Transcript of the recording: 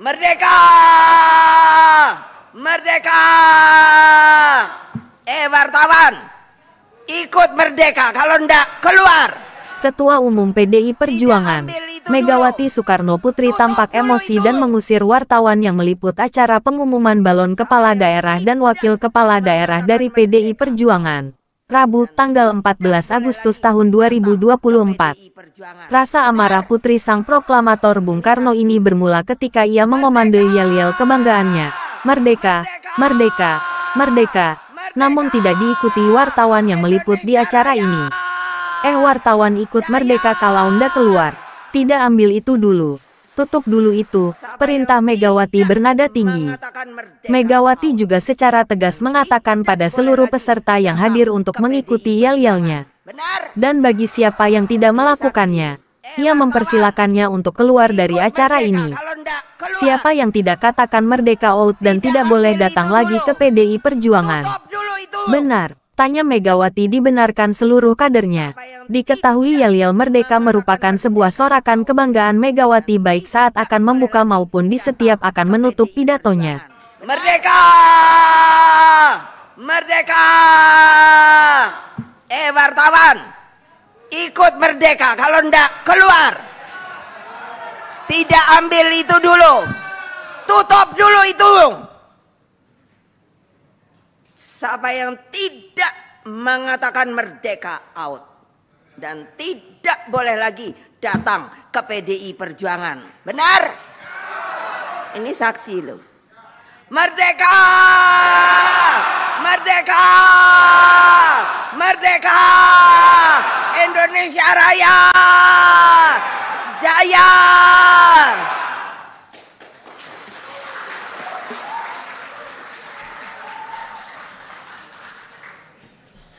Merdeka! Merdeka! Eh wartawan, ikut merdeka kalau ndak keluar. Ketua Umum PDI Perjuangan, Megawati Soekarno Putri tampak emosi dan mengusir wartawan yang meliput acara pengumuman balon kepala daerah dan wakil kepala daerah dari PDI Perjuangan. Rabu, tanggal 14 Agustus tahun 2024. Rasa amarah putri sang proklamator Bung Karno ini bermula ketika ia mengomandoi yel-yel kebanggaannya. Merdeka! Merdeka! Merdeka! Namun tidak diikuti wartawan yang meliput di acara ini. Eh wartawan ikut merdeka kalau Anda keluar. Tidak ambil itu dulu tutup dulu itu, perintah Megawati bernada tinggi. Megawati juga secara tegas mengatakan pada seluruh peserta yang hadir untuk mengikuti yel-yelnya. Dan bagi siapa yang tidak melakukannya, ia mempersilakannya untuk keluar dari acara ini. Siapa yang tidak katakan merdeka out dan tidak boleh datang lagi ke PDI Perjuangan. Benar. Tanya Megawati dibenarkan seluruh kadernya. Diketahui yel-yel Merdeka merupakan sebuah sorakan kebanggaan Megawati baik saat akan membuka maupun di setiap akan menutup pidatonya. Merdeka! Merdeka! Eh wartawan, ikut merdeka. Kalau ndak keluar. Tidak ambil itu dulu. Tutup dulu itu. Siapa yang tidak mengatakan merdeka out dan tidak boleh lagi datang ke PDI Perjuangan. Benar? Ini saksi loh. Merdeka! Merdeka! Merdeka! Indonesia Raya! Jaya!